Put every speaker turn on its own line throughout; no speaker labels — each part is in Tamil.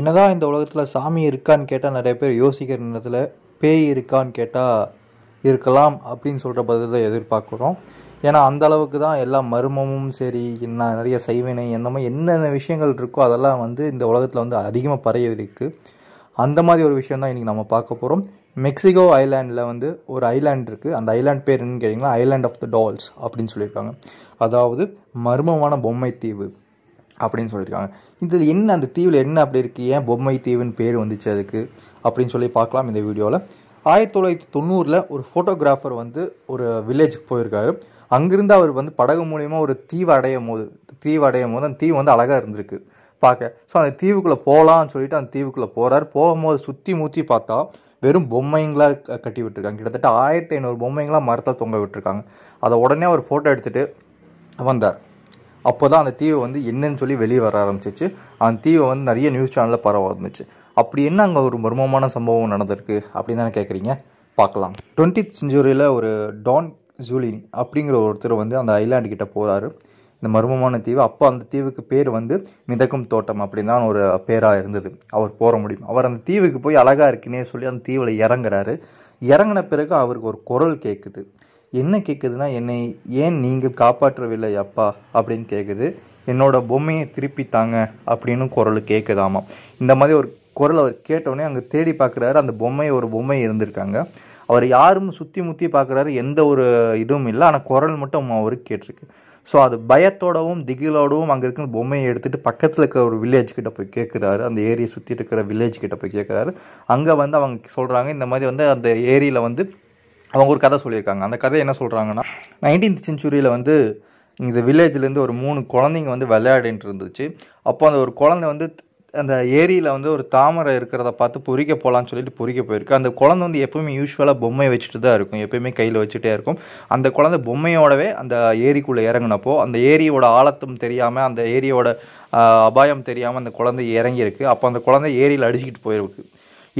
என்னதான் இந்த உலகத்தில் சாமி இருக்கான்னு கேட்டால் நிறைய பேர் யோசிக்கிற நேரத்தில் பேய் இருக்கான்னு கேட்டால் இருக்கலாம் அப்படின்னு சொல்கிற பதில் தான் எதிர்பார்க்குறோம் ஏன்னா அந்த அளவுக்கு தான் எல்லா மர்மமும் சரி என்ன நிறைய சைவினை எந்த மாதிரி என்னென்ன விஷயங்கள் இருக்கோ அதெல்லாம் வந்து இந்த உலகத்தில் வந்து அதிகமாக பரைய இருக்குது அந்த மாதிரி ஒரு விஷயம் தான் இன்றைக்கி நம்ம பார்க்க போகிறோம் மெக்சிகோ ஐலாண்டில் வந்து ஒரு ஐலாண்ட் இருக்குது அந்த ஐலாண்ட் பேர் என்னன்னு கேட்டிங்கன்னா ஐலாண்ட் ஆஃப் த டால்ஸ் அப்படின்னு சொல்லியிருக்காங்க அதாவது மர்மமான பொம்மை தீவு அப்படின்னு சொல்லியிருக்காங்க இந்த என்ன அந்த தீவில் என்ன அப்படி இருக்குது ஏன் பொம்மை தீவுன்னு பேர் வந்துச்சு அதுக்கு அப்படின்னு சொல்லி பார்க்கலாம் இந்த வீடியோவில் ஆயிரத்தி தொள்ளாயிரத்தி தொண்ணூறில் ஒரு ஃபோட்டோகிராஃபர் வந்து ஒரு வில்லேஜுக்கு போயிருக்காரு அங்கேருந்து அவர் வந்து படகு மூலயமா ஒரு தீவு அடையும் போது தீவு அடையும் போது அந்த தீவு வந்து அழகாக இருந்திருக்கு பார்க்க ஸோ அந்த தீவுக்குள்ளே போகலான்னு சொல்லிட்டு அந்த தீவுக்குள்ளே போகிறார் போகும்போது சுற்றி மூத்தி பார்த்தா வெறும் பொம்மைங்களாக கட்டி விட்டுருக்காங்க கிட்டத்தட்ட ஆயிரத்தி ஐநூறு பொம்மைங்களாக மரத்தை தொங்க விட்டுருக்காங்க அதை உடனே அவர் ஃபோட்டோ எடுத்துகிட்டு வந்தார் அப்போ தான் அந்த தீவை வந்து என்னன்னு சொல்லி வெளியே வர ஆரம்பிச்சிச்சு அந்த தீவை வந்து நிறைய நியூஸ் சேனலில் பரவ ஆரம்பிச்சு அப்படி என்ன அங்கே ஒரு மர்மமான சம்பவம் நடந்திருக்கு அப்படின்னு தானே கேட்குறீங்க பார்க்கலாம் டுவெண்ட்டி செஞ்சுரியில் ஒரு டான் ஜூலின் அப்படிங்கிற ஒருத்தர் வந்து அந்த ஐலாண்டு கிட்டே போகிறாரு இந்த மர்மமான தீவு அப்போ அந்த தீவுக்கு பேர் வந்து மிதக்கும் தோட்டம் அப்படின்னு தான் ஒரு பேராக இருந்தது அவர் போகிற முடியும் அவர் அந்த தீவுக்கு போய் அழகாக இருக்குன்னே சொல்லி அந்த தீவில் இறங்குறாரு இறங்கின பிறகு அவருக்கு ஒரு குரல் கேட்குது என்ன கேட்குதுன்னா என்னை ஏன் நீங்கள் காப்பாற்றவில்லை அப்பா அப்படின்னு கேட்குது என்னோட பொம்மையை திருப்பி தாங்க அப்படின்னு குரல் கேட்குதாமா இந்த மாதிரி ஒரு குரல் அவர் கேட்டவொடனே அங்கே தேடி பார்க்குறாரு அந்த பொம்மை ஒரு பொம்மை இருந்திருக்காங்க அவர் யாரும் சுற்றி முற்றி பார்க்குறாரு எந்த ஒரு இதுவும் இல்லை ஆனால் குரல் மட்டும் அவர் கேட்டிருக்கு ஸோ அது பயத்தோடவும் திகிலோடவும் அங்கே இருக்கிற பொம்மையை எடுத்துகிட்டு பக்கத்தில் இருக்கிற ஒரு வில்லேஜ் கிட்ட போய் கேட்குறாரு அந்த ஏரியை சுற்றிட்டு இருக்கிற வில்லேஜ் கிட்ட போய் கேட்குறாரு அங்கே வந்து அவங்க சொல்கிறாங்க இந்த மாதிரி வந்து அந்த ஏரியில் வந்து அவங்க ஒரு கதை சொல்லியிருக்காங்க அந்த கதை என்ன சொல்கிறாங்கன்னா நைன்டீன்த் செஞ்சுரியில் வந்து இந்த வில்லேஜ்லேருந்து ஒரு மூணு குழந்தைங்க வந்து விளையாடின்ட்டு இருந்துச்சு அப்போ அந்த ஒரு குழந்தை வந்து அந்த ஏரியில் வந்து ஒரு தாமரை இருக்கிறத பார்த்து பொறிக்க போகலான்னு சொல்லிட்டு பொறிக்க போயிருக்கு அந்த குழந்தை வந்து எப்போயுமே யூஸ்வலாக பொம்மையை வச்சுட்டு தான் இருக்கும் எப்போயுமே கையில் வச்சுட்டே இருக்கும் அந்த குழந்தை பொம்மையோடவே அந்த ஏரிக்குள்ளே இறங்கினப்போ அந்த ஏரியோட ஆழத்தும் தெரியாமல் அந்த ஏரியோட அபாயம் தெரியாமல் அந்த குழந்தை இறங்கியிருக்கு அப்போ அந்த குழந்தை ஏரியில் அடிச்சுக்கிட்டு போயிருக்கு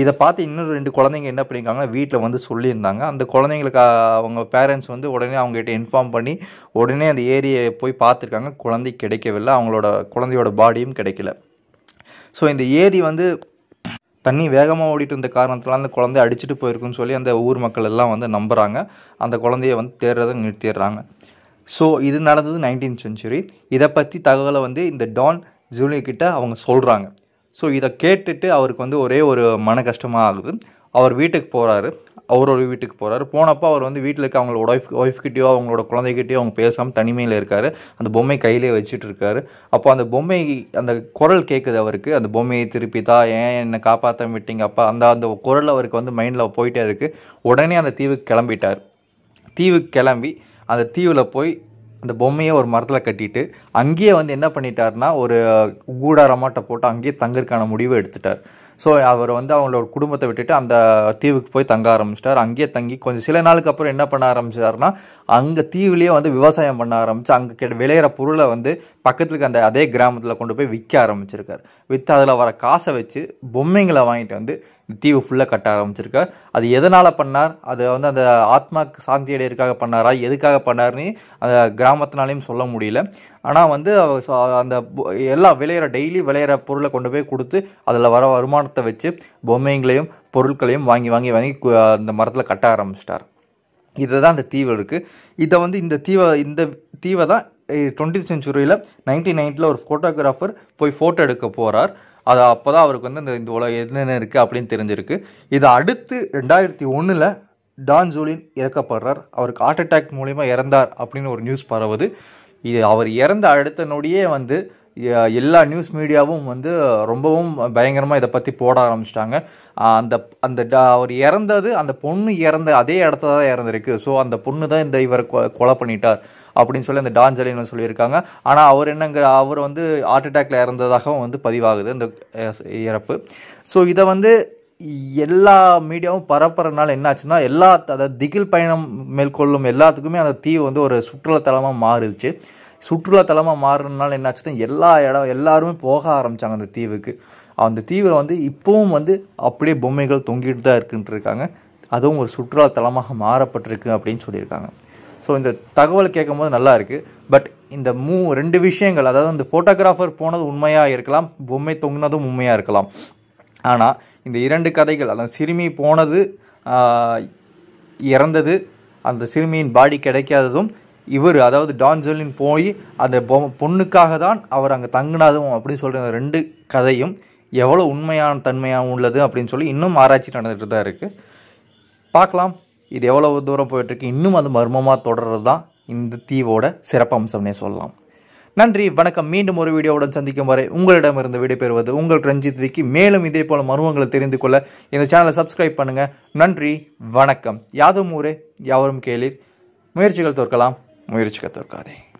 இதை பார்த்து இன்னும் ரெண்டு குழந்தைங்க என்ன பண்ணியிருக்காங்க வீட்டில் வந்து சொல்லியிருந்தாங்க அந்த குழந்தைங்களுக்கு அவங்க பேரண்ட்ஸ் வந்து உடனே அவங்ககிட்ட இன்ஃபார்ம் பண்ணி உடனே அந்த ஏரியை போய் பார்த்துருக்காங்க குழந்தை கிடைக்கவில்லை அவங்களோட குழந்தையோட பாடியும் கிடைக்கல ஸோ இந்த ஏரி வந்து தண்ணி வேகமாக ஓடிட்டு இருந்த காரணத்தில் அந்த குழந்தை அடிச்சுட்டு போயிருக்குன்னு சொல்லி அந்த ஊர் மக்கள் எல்லாம் வந்து நம்புகிறாங்க அந்த குழந்தைய வந்து தேடுறதை நிறுத்திடுறாங்க ஸோ இது நடந்தது நைன்டீன் செஞ்சுரி இதை பற்றி தகவலை வந்து இந்த டான் ஜூலிய அவங்க சொல்கிறாங்க ஸோ இதை கேட்டுட்டு அவருக்கு வந்து ஒரே ஒரு மன கஷ்டமாக ஆகுது அவர் வீட்டுக்கு போகிறாரு அவரோட வீட்டுக்கு போகிறாரு போனப்போ அவர் வந்து வீட்டில் இருக்க அவங்களோட ஒய்ஃப் ஒய்ஃப்கிட்டயோ அவங்களோட குழந்தைகிட்டயோ அவங்க பேசாமல் தனிமையில் இருக்கார் அந்த பொம்மை கையிலே வச்சுட்டு இருக்காரு அப்போ அந்த பொம்மை அந்த குரல் கேட்குது அவருக்கு அந்த பொம்மையை திருப்பி தான் ஏன் என்னை காப்பாற்ற விட்டீங்க அப்பா அந்த அந்த குரல் அவருக்கு வந்து மைண்டில் போயிட்டே இருக்குது உடனே அந்த தீவுக்கு கிளம்பிட்டார் தீவுக்கு கிளம்பி அந்த தீவில் போய் அந்த பொம்மையை ஒரு மரத்தில் கட்டிட்டு அங்கேயே வந்து என்ன பண்ணிட்டாருன்னா ஒரு கூடாரமாட்டை போட்டு அங்கேயே தங்கறதுக்கான முடிவை எடுத்துட்டார் ஸோ அவர் வந்து அவங்களோட குடும்பத்தை விட்டுட்டு அந்த தீவுக்கு போய் தங்க ஆரம்பிச்சிட்டார் அங்கேயே தங்கி கொஞ்சம் சில நாளுக்கு அப்புறம் என்ன பண்ண ஆரம்பிச்சிட்டாருன்னா அங்கே தீவுலேயே வந்து விவசாயம் பண்ண ஆரம்பிச்சு அங்கே கிட்ட விளையிற பொருளை வந்து பக்கத்தில் இருக்க அந்த அதே கிராமத்தில் கொண்டு போய் விற்க ஆரம்பிச்சிருக்கார் விற்று அதில் வர காசை வச்சு பொம்மைங்களை வாங்கிட்டு வந்து தீவு ஃபுல்லாக கட்ட ஆரம்பிச்சிருக்கார் அது எதனால் பண்ணார் அது வந்து அந்த ஆத்மா சாந்தி அடையிறதுக்காக பண்ணாரா எதுக்காக பண்ணார்னு அந்த கிராமத்தினாலையும் சொல்ல முடியல ஆனால் வந்து அந்த எல்லாம் விளையிற டெய்லி விளையிற பொருளை கொண்டு போய் கொடுத்து அதில் வர வருமானத்தை வச்சு பொம்மைங்களையும் பொருட்களையும் வாங்கி வாங்கி வாங்கி அந்த மரத்தில் கட்ட ஆரம்பிச்சிட்டார் இதுதான் அந்த தீவு இருக்குது இதை வந்து இந்த தீவை இந்த தீவை தான் டுவெண்ட்டி சென்ச்சுரியில் நைன்டீன் நைன்டில் ஒரு ஃபோட்டோகிராஃபர் போய் ஃபோட்டோ எடுக்க போகிறார் அது அப்போ தான் அவருக்கு வந்து இந்த இந்த உலகம் என்னென்ன இருக்குது அப்படின்னு தெரிஞ்சிருக்கு இதை அடுத்து ரெண்டாயிரத்தி ஒன்றில் டான் ஜூலின் இறக்கப்படுறார் அவருக்கு ஹார்ட் அட்டாக் மூலிமா இறந்தார் அப்படின்னு ஒரு நியூஸ் பரவுது இது அவர் இறந்த அடுத்த நொடியே வந்து எல்லா நியூஸ் மீடியாவும் வந்து ரொம்பவும் பயங்கரமாக இதை பற்றி போட ஆரம்பிச்சிட்டாங்க அந்த அந்த அவர் இறந்தது அந்த பொண்ணு இறந்த அதே இடத்துல தான் இறந்துருக்கு ஸோ அந்த பொண்ணு தான் இந்த இவரை கொலை பண்ணிட்டார் அப்படின்னு சொல்லி அந்த டான் சொல்லியிருக்காங்க ஆனால் அவர் என்னங்கிற அவர் வந்து ஹார்ட் அட்டாக்ல இறந்ததாகவும் வந்து பதிவாகுது அந்த இறப்பு ஸோ இதை வந்து எல்லா மீடியாவும் பரப்புறதுனால என்னாச்சுன்னா எல்லா அதாவது திகில் பயணம் மேற்கொள்ளும் எல்லாத்துக்குமே அந்த தீவு வந்து ஒரு சுற்றுலாத்தலமாக மாறிடுச்சு சுற்றுலாத்தலமாக மாறுறதுனால என்னாச்சுன்னா எல்லா இடம் எல்லாருமே போக ஆரம்பித்தாங்க அந்த தீவுக்கு அந்த தீவில் வந்து இப்போவும் வந்து அப்படியே பொம்மைகள் தொங்கிட்டு தான் இருக்குன்ட்டு இருக்காங்க அதுவும் ஒரு சுற்றுலாத்தலமாக மாறப்பட்டிருக்கு அப்படின்னு சொல்லியிருக்காங்க ஸோ இந்த தகவல் கேட்கும் போது நல்லா இருக்குது பட் இந்த மூ ரெண்டு விஷயங்கள் அதாவது இந்த ஃபோட்டோகிராஃபர் போனது உண்மையாக இருக்கலாம் பொம்மை தொங்கினதும் உண்மையாக இருக்கலாம் ஆனால் இந்த இரண்டு கதைகள் அதாவது சிறுமி போனது இறந்தது அந்த சிறுமியின் பாடி கிடைக்காததும் இவர் அதாவது டான்ஜலின் போய் அந்த பொண்ணுக்காக தான் அவர் அங்கே தங்கினாதும் அப்படின்னு சொல்கிற ரெண்டு கதையும் எவ்வளோ உண்மையான தன்மையாகவும் உள்ளது அப்படின்னு சொல்லி இன்னும் ஆராய்ச்சி நடந்துகிட்டு தான் இருக்குது பார்க்கலாம் இது எவ்வளவு தூரம் போயிட்டுருக்கு இன்னும் அது மர்மமாக தொடர்றது தான் இந்த தீவோட சிறப்பம்சம்னே சொல்லலாம் நன்றி வணக்கம் மீண்டும் ஒரு வீடியோவுடன் சந்திக்கும் வரை உங்களிடமிருந்து விடைபெறுவது உங்கள் ரஞ்சித் விக்கி மேலும் இதே போல மர்மங்களை தெரிந்து கொள்ள இந்த சேனலை சப்ஸ்கிரைப் பண்ணுங்கள் நன்றி வணக்கம் யாதும் ஊரே யாவரும் கேளீர் முயற்சிகள் தோற்கலாம் முயற்சிகள் தோற்காதே